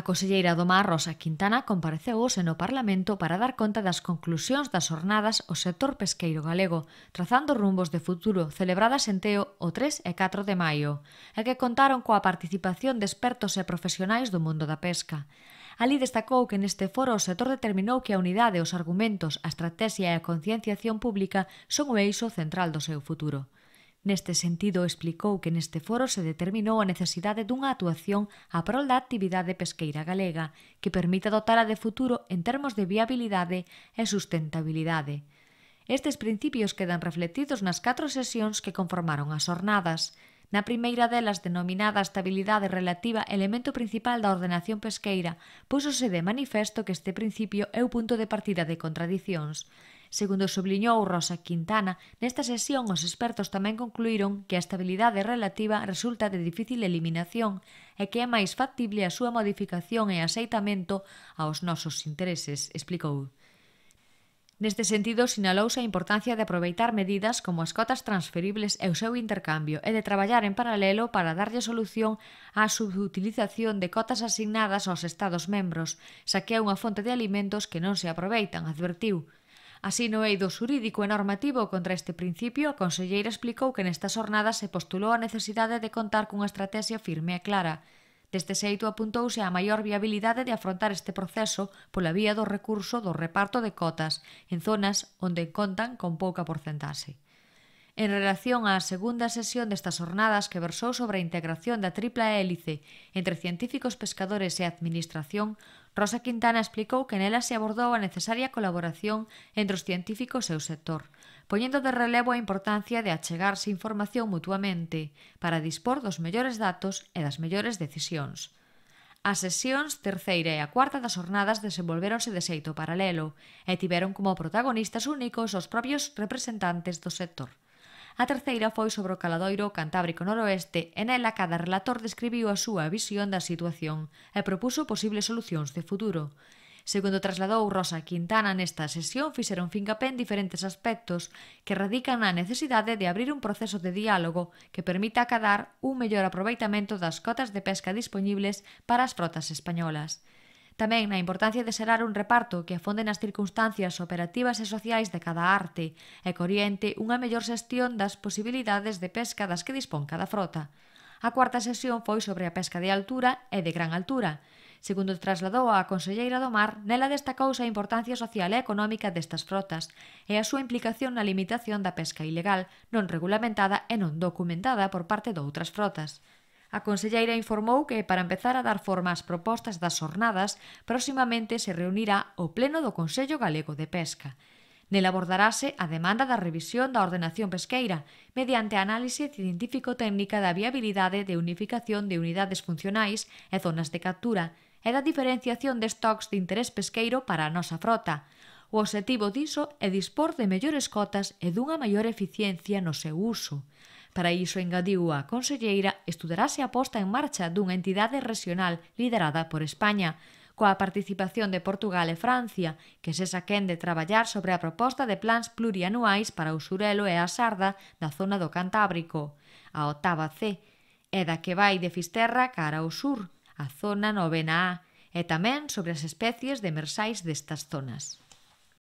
A conselleira do Mar Rosa Quintana compareceu hoxe no Parlamento para dar conta das conclusións das jornadas o sector pesqueiro galego, trazando rumbos de futuro celebradas en Teo o 3 e 4 de maio, e que contaron coa participación de expertos e profesionais do mundo da pesca. Ali destacou que neste foro o sector determinou que a unidade, os argumentos, a estrategia e a concienciación pública son o eixo central do seu futuro. Neste sentido, explicou que neste foro se determinou a necesidade dunha actuación a prol da actividade pesqueira galega que permita dotala de futuro en termos de viabilidade e sustentabilidade. Estes principios quedan reflectidos nas catro sesións que conformaron as jornadas. Na primeira delas, denominada estabilidade relativa elemento principal da ordenación pesqueira, púsose de manifesto que este principio é o punto de partida de contradicións, Segundo subliñou Rosa Quintana, nesta sesión os expertos tamén concluíron que a estabilidade relativa resulta de difícil eliminación e que é máis factible a súa modificación e aceitamento aos nosos intereses, explicou. Neste sentido, sinalouse a importancia de aproveitar medidas como as cotas transferibles e o seu intercambio e de traballar en paralelo para darlle solución á subutilización de cotas asignadas aos Estados membros, xa que é unha fonte de alimentos que non se aproveitan, advertiu. Así no eido xurídico e normativo contra este principio, a conselleira explicou que nesta xornada se postulou a necesidade de contar cunha estrategia firme e clara. Deste xeito apuntouse a maior viabilidade de afrontar este proceso pola vía do recurso do reparto de cotas en zonas onde contan con pouca porcentaxe en relación á segunda sesión destas jornadas que versou sobre a integración da tripla hélice entre científicos, pescadores e administración, Rosa Quintana explicou que nela se abordou a necesaria colaboración entre os científicos e o sector, poñendo de relevo a importancia de achegarse información mutuamente para dispor dos mellores datos e das mellores decisións. As sesións terceira e a cuarta das jornadas desenvolveronse de xeito paralelo e tiveron como protagonistas únicos os propios representantes do sector. A terceira foi sobre o caladoiro Cantábrico Noroeste e nela cada relator describiu a súa visión da situación e propuso posibles solucións de futuro. Segundo trasladou Rosa Quintana nesta sesión, fixeron fincapé en diferentes aspectos que radican na necesidade de abrir un proceso de diálogo que permita acadar un mellor aproveitamento das cotas de pesca dispoñibles para as frotas españolas. Tamén na importancia de xerar un reparto que afonde nas circunstancias operativas e sociais de cada arte e que unha mellor xestión das posibilidades de pesca das que dispón cada frota. A cuarta sesión foi sobre a pesca de altura e de gran altura. Segundo trasladou a conselleira do Mar, nela destacouse a importancia social e económica destas frotas e a súa implicación na limitación da pesca ilegal, non regulamentada e non documentada por parte de outras frotas. A conselleira informou que, para empezar a dar forma ás propostas das xornadas, próximamente se reunirá o Pleno do Consello Galego de Pesca. Nel abordarase a demanda da revisión da ordenación pesqueira mediante análise científico-técnica da viabilidade de unificación de unidades funcionais e zonas de captura e da diferenciación de stocks de interés pesqueiro para a nosa frota. O obxectivo diso é dispor de mellores cotas e dunha maior eficiencia no seu uso. Para iso, engadiu a conselleira, estudarase a posta en marcha dunha entidade regional liderada por España, coa participación de Portugal e Francia, que se saquen de traballar sobre a proposta de plans plurianuais para o Xurelo e a Sarda da zona do Cantábrico, a octava C, e da que vai de Fisterra cara ao sur, a zona novena A, e tamén sobre as especies de mersais destas zonas.